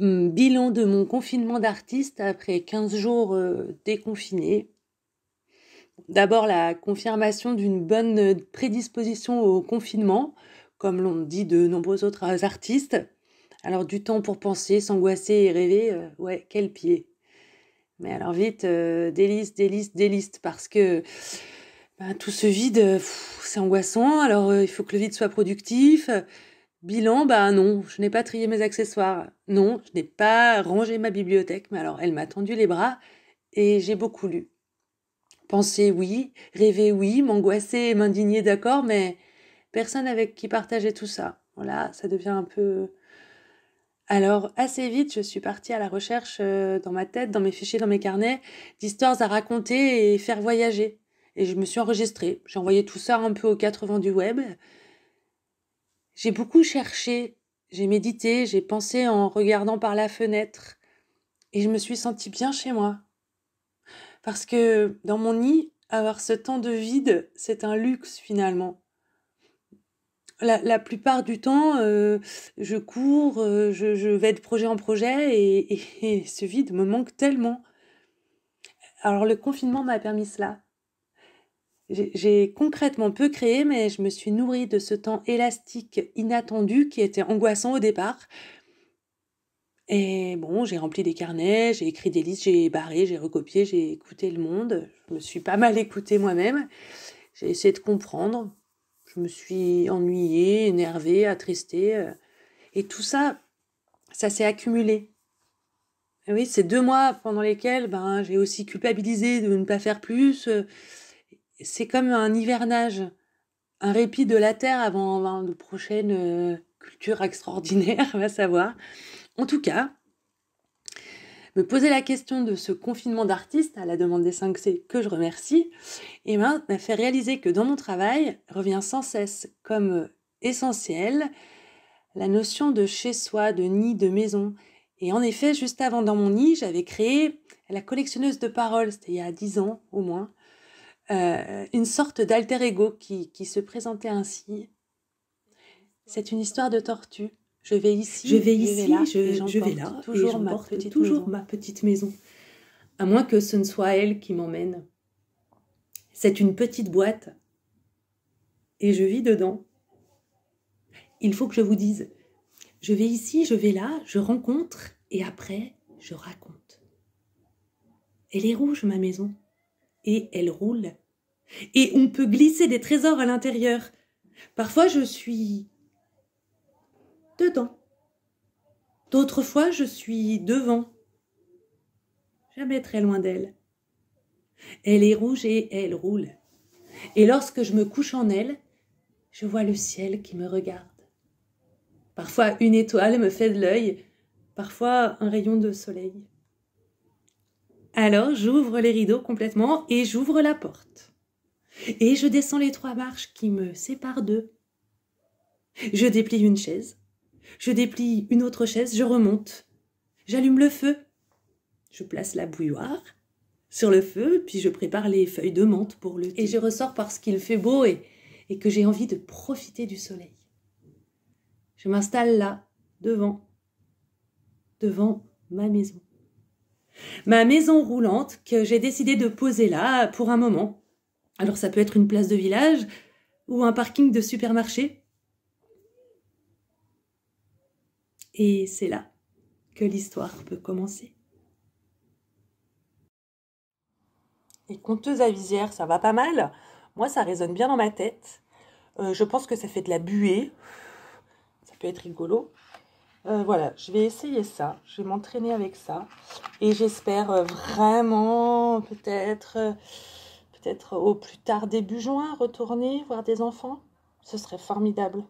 Hum, bilan de mon confinement d'artiste après 15 jours euh, déconfinés. D'abord la confirmation d'une bonne euh, prédisposition au confinement, comme l'ont dit de nombreux autres euh, artistes. Alors du temps pour penser, s'angoisser et rêver, ouais, quel pied. Mais alors vite, des listes, parce que ben, tout ce vide, c'est angoissant, alors il faut que le vide soit productif, Bilan, bah non, je n'ai pas trié mes accessoires. Non, je n'ai pas rangé ma bibliothèque, mais alors elle m'a tendu les bras et j'ai beaucoup lu. Penser, oui, rêver, oui, m'angoisser, m'indigner, d'accord, mais personne avec qui partager tout ça. Voilà, ça devient un peu. Alors, assez vite, je suis partie à la recherche euh, dans ma tête, dans mes fichiers, dans mes carnets, d'histoires à raconter et faire voyager. Et je me suis enregistrée. J'ai envoyé tout ça un peu aux quatre vents du web. J'ai beaucoup cherché, j'ai médité, j'ai pensé en regardant par la fenêtre, et je me suis sentie bien chez moi. Parce que dans mon nid, avoir ce temps de vide, c'est un luxe finalement. La, plupart du temps, euh, je cours, euh, je, vais de projet en projet et, ce vide me manque tellement. Alors le confinement m'a permis cela j'ai concrètement peu créé, mais je me suis nourrie de ce temps élastique inattendu qui était angoissant au départ. Et bon, j'ai rempli des carnets, j'ai écrit des listes, j'ai barré, j'ai recopié, j'ai écouté le monde. Je me suis pas mal écoutée moi-même. J'ai essayé de comprendre. Je me suis ennuyée, énervée, attristée. Euh. Et tout ça, ça s'est accumulé. oui, ces deux mois pendant lesquels ben, j'ai aussi culpabilisé de ne pas faire plus. Euh, c'est comme un hivernage, un répit de la terre avant, une prochaine culture extraordinaire, euh, cultures va savoir. En tout cas, me poser la question de ce confinement d'artiste, à la demande des 5C que je remercie, et eh ben, m'a fait réaliser que dans mon travail revient sans cesse comme euh, essentiel la notion de chez soi, de nid, de maison. Et en effet, juste avant dans mon nid, j'avais créé la collectionneuse de paroles, c'était il y a 10 ans au moins, euh, une sorte d'alter ego qui, se présentait ainsi. C'est une histoire de tortue. Je vais ici, je vais, là, je, vais là, toujours, et toujours ma petite maison. À moins que ce ne soit elle qui m'emmène. C'est une petite boîte et je vis dedans. Il faut que je vous dise, je vais ici, je vais là, je rencontre et après, je raconte. Elle est rouge, ma maison, et elle roule et on peut glisser des trésors à l'intérieur. Parfois, je suis dedans. D'autres fois, je suis devant. Jamais très loin d'elle. Elle est rouge et elle roule. Et lorsque je me couche en elle, je vois le ciel qui me regarde. Parfois, une étoile me fait de l'œil, parfois un rayon de soleil. Alors j'ouvre les rideaux complètement et j'ouvre la porte et je descends les trois marches qui me séparent d'eux. Je déplie une chaise, je déplie une autre chaise, je remonte, j'allume le feu, je place la bouilloire sur le feu, puis je prépare les feuilles de menthe pour le thé. Et je ressors parce qu'il fait beau et, et que j'ai envie de profiter du soleil. Je m'installe là, devant, devant ma maison. Ma maison roulante que j'ai décidé de poser là pour un moment, alors ça peut être une place de village ou un parking de supermarché. Et c'est là que l'histoire peut commencer. Et conteuse à visière, ça va pas mal. Moi, ça résonne bien dans ma tête. Euh, je pense que ça fait de la buée. Ça peut être rigolo. Euh, voilà, je vais essayer ça. Je vais m'entraîner avec ça. Et j'espère vraiment, peut-être peut-être au plus tard début juin, retourner voir des enfants. Ce serait formidable.